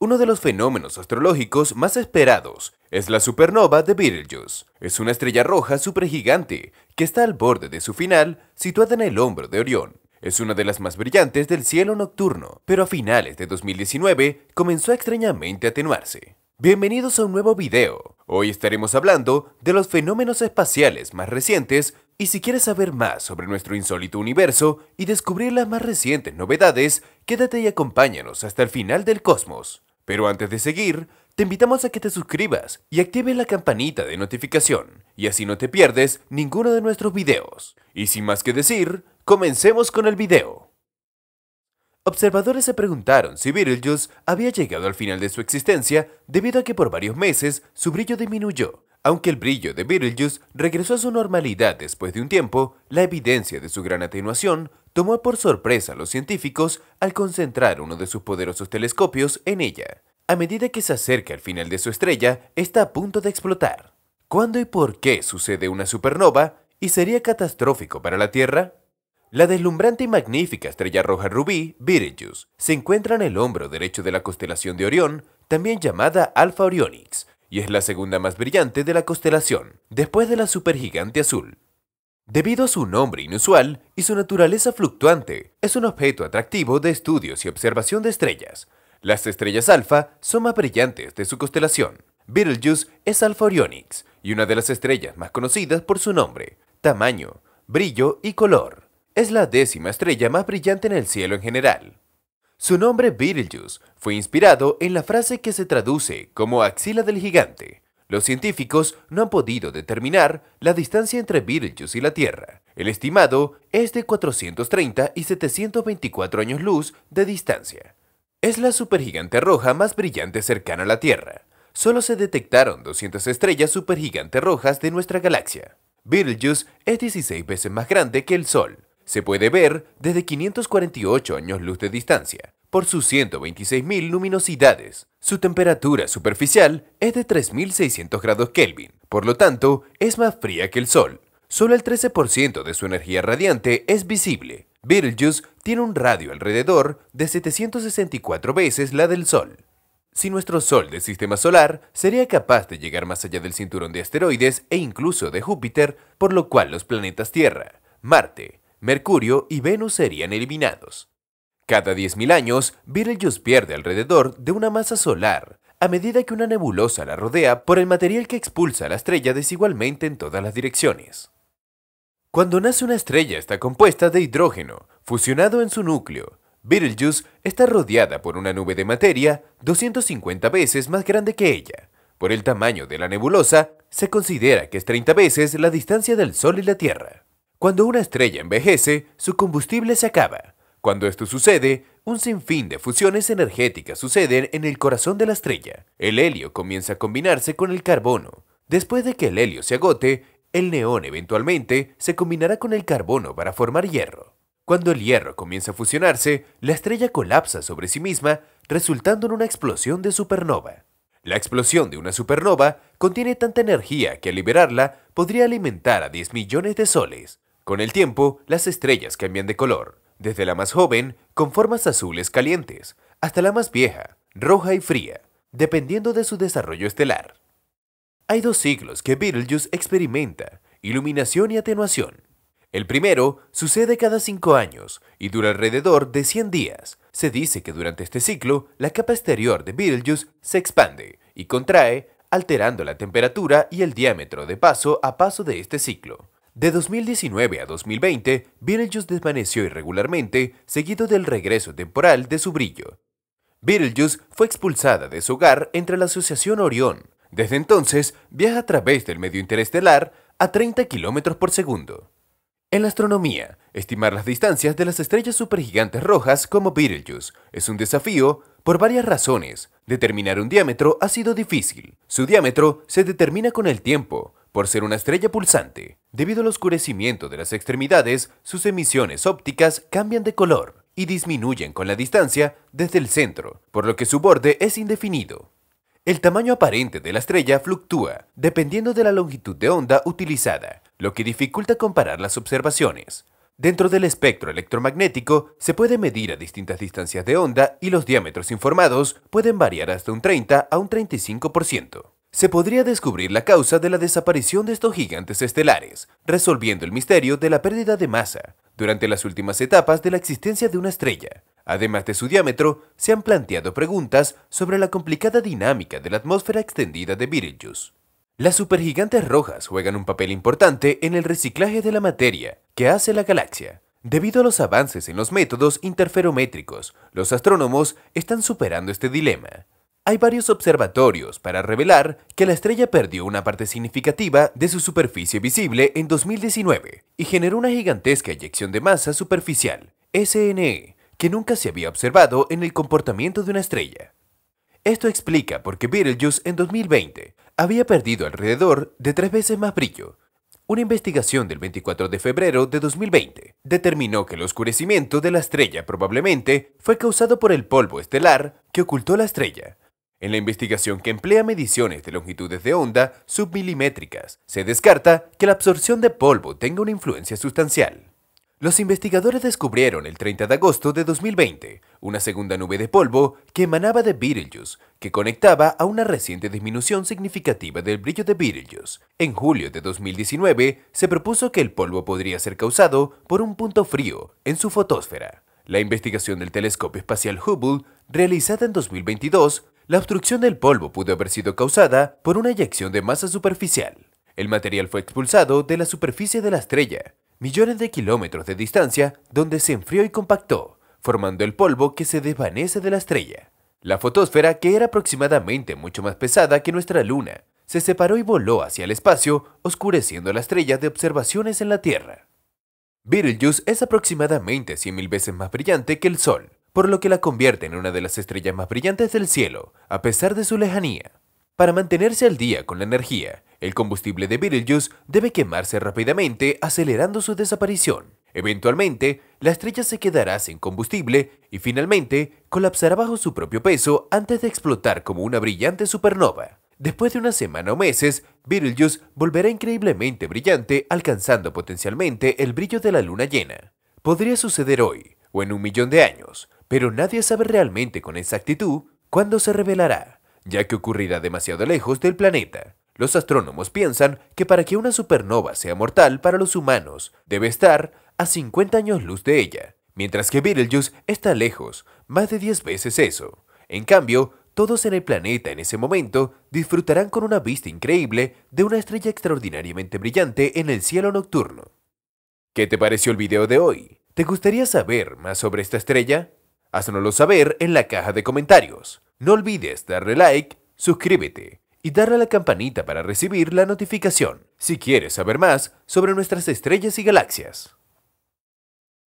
Uno de los fenómenos astrológicos más esperados es la supernova de Betelgeuse. Es una estrella roja supergigante que está al borde de su final, situada en el hombro de Orión. Es una de las más brillantes del cielo nocturno, pero a finales de 2019 comenzó a extrañamente atenuarse. Bienvenidos a un nuevo video. Hoy estaremos hablando de los fenómenos espaciales más recientes y si quieres saber más sobre nuestro insólito universo y descubrir las más recientes novedades, quédate y acompáñanos hasta el final del cosmos. Pero antes de seguir, te invitamos a que te suscribas y actives la campanita de notificación, y así no te pierdes ninguno de nuestros videos. Y sin más que decir, comencemos con el video. Observadores se preguntaron si Beetlejuice había llegado al final de su existencia debido a que por varios meses su brillo disminuyó aunque el brillo de Beetlejuice regresó a su normalidad después de un tiempo, la evidencia de su gran atenuación tomó por sorpresa a los científicos al concentrar uno de sus poderosos telescopios en ella. A medida que se acerca al final de su estrella, está a punto de explotar. ¿Cuándo y por qué sucede una supernova? ¿Y sería catastrófico para la Tierra? La deslumbrante y magnífica estrella roja rubí, Betelgeuse, se encuentra en el hombro derecho de la constelación de Orión, también llamada Alpha Orionix, y es la segunda más brillante de la constelación, después de la supergigante azul. Debido a su nombre inusual y su naturaleza fluctuante, es un objeto atractivo de estudios y observación de estrellas. Las estrellas alfa son más brillantes de su constelación. Betelgeuse es Alpha Orionix y una de las estrellas más conocidas por su nombre, tamaño, brillo y color. Es la décima estrella más brillante en el cielo en general. Su nombre Beetlejuice fue inspirado en la frase que se traduce como axila del gigante. Los científicos no han podido determinar la distancia entre Beetlejuice y la Tierra. El estimado es de 430 y 724 años luz de distancia. Es la supergigante roja más brillante cercana a la Tierra. Solo se detectaron 200 estrellas supergigantes rojas de nuestra galaxia. Beetlejuice es 16 veces más grande que el Sol se puede ver desde 548 años luz de distancia, por sus 126.000 luminosidades. Su temperatura superficial es de 3.600 grados Kelvin, por lo tanto, es más fría que el Sol. Solo el 13% de su energía radiante es visible. Betelgeuse tiene un radio alrededor de 764 veces la del Sol. Si nuestro Sol del Sistema Solar sería capaz de llegar más allá del cinturón de asteroides e incluso de Júpiter, por lo cual los planetas Tierra, Marte, Mercurio y Venus serían eliminados. Cada 10.000 años, Betelgeuse pierde alrededor de una masa solar, a medida que una nebulosa la rodea por el material que expulsa la estrella desigualmente en todas las direcciones. Cuando nace una estrella está compuesta de hidrógeno, fusionado en su núcleo. Betelgeuse está rodeada por una nube de materia 250 veces más grande que ella. Por el tamaño de la nebulosa, se considera que es 30 veces la distancia del Sol y la Tierra. Cuando una estrella envejece, su combustible se acaba. Cuando esto sucede, un sinfín de fusiones energéticas suceden en el corazón de la estrella. El helio comienza a combinarse con el carbono. Después de que el helio se agote, el neón eventualmente se combinará con el carbono para formar hierro. Cuando el hierro comienza a fusionarse, la estrella colapsa sobre sí misma, resultando en una explosión de supernova. La explosión de una supernova contiene tanta energía que al liberarla podría alimentar a 10 millones de soles, con el tiempo, las estrellas cambian de color, desde la más joven, con formas azules calientes, hasta la más vieja, roja y fría, dependiendo de su desarrollo estelar. Hay dos ciclos que Betelgeuse experimenta, iluminación y atenuación. El primero sucede cada cinco años y dura alrededor de 100 días. Se dice que durante este ciclo, la capa exterior de Betelgeuse se expande y contrae, alterando la temperatura y el diámetro de paso a paso de este ciclo. De 2019 a 2020, Beetlejuice desvaneció irregularmente, seguido del regreso temporal de su brillo. Beetlejuice fue expulsada de su hogar entre la Asociación Orión. Desde entonces, viaja a través del medio interestelar a 30 km por segundo. En la astronomía, estimar las distancias de las estrellas supergigantes rojas como Betelgeuse es un desafío por varias razones. Determinar un diámetro ha sido difícil. Su diámetro se determina con el tiempo, por ser una estrella pulsante. Debido al oscurecimiento de las extremidades, sus emisiones ópticas cambian de color y disminuyen con la distancia desde el centro, por lo que su borde es indefinido. El tamaño aparente de la estrella fluctúa dependiendo de la longitud de onda utilizada, lo que dificulta comparar las observaciones. Dentro del espectro electromagnético se puede medir a distintas distancias de onda y los diámetros informados pueden variar hasta un 30 a un 35%. Se podría descubrir la causa de la desaparición de estos gigantes estelares, resolviendo el misterio de la pérdida de masa durante las últimas etapas de la existencia de una estrella. Además de su diámetro, se han planteado preguntas sobre la complicada dinámica de la atmósfera extendida de Betelgeuse. Las supergigantes rojas juegan un papel importante en el reciclaje de la materia que hace la galaxia. Debido a los avances en los métodos interferométricos, los astrónomos están superando este dilema hay varios observatorios para revelar que la estrella perdió una parte significativa de su superficie visible en 2019 y generó una gigantesca eyección de masa superficial, SNE, que nunca se había observado en el comportamiento de una estrella. Esto explica por qué Betelgeuse en 2020 había perdido alrededor de tres veces más brillo. Una investigación del 24 de febrero de 2020 determinó que el oscurecimiento de la estrella probablemente fue causado por el polvo estelar que ocultó la estrella, en la investigación que emplea mediciones de longitudes de onda submilimétricas, se descarta que la absorción de polvo tenga una influencia sustancial. Los investigadores descubrieron el 30 de agosto de 2020 una segunda nube de polvo que emanaba de Betelgeuse, que conectaba a una reciente disminución significativa del brillo de Betelgeuse. En julio de 2019 se propuso que el polvo podría ser causado por un punto frío en su fotosfera. La investigación del telescopio espacial Hubble, realizada en 2022, la obstrucción del polvo pudo haber sido causada por una eyección de masa superficial. El material fue expulsado de la superficie de la estrella, millones de kilómetros de distancia, donde se enfrió y compactó, formando el polvo que se desvanece de la estrella. La fotósfera, que era aproximadamente mucho más pesada que nuestra Luna, se separó y voló hacia el espacio, oscureciendo la estrella de observaciones en la Tierra. Betelgeuse es aproximadamente 100.000 veces más brillante que el Sol, por lo que la convierte en una de las estrellas más brillantes del cielo, a pesar de su lejanía. Para mantenerse al día con la energía, el combustible de Betelgeuse debe quemarse rápidamente acelerando su desaparición. Eventualmente, la estrella se quedará sin combustible y finalmente colapsará bajo su propio peso antes de explotar como una brillante supernova. Después de una semana o meses, Betelgeuse volverá increíblemente brillante alcanzando potencialmente el brillo de la luna llena. Podría suceder hoy, o en un millón de años, pero nadie sabe realmente con exactitud cuándo se revelará, ya que ocurrirá demasiado lejos del planeta. Los astrónomos piensan que para que una supernova sea mortal para los humanos, debe estar a 50 años luz de ella, mientras que Betelgeuse está lejos, más de 10 veces eso. En cambio, todos en el planeta en ese momento disfrutarán con una vista increíble de una estrella extraordinariamente brillante en el cielo nocturno. ¿Qué te pareció el video de hoy? ¿Te gustaría saber más sobre esta estrella? Haznoslo saber en la caja de comentarios. No olvides darle like, suscríbete y darle a la campanita para recibir la notificación si quieres saber más sobre nuestras estrellas y galaxias.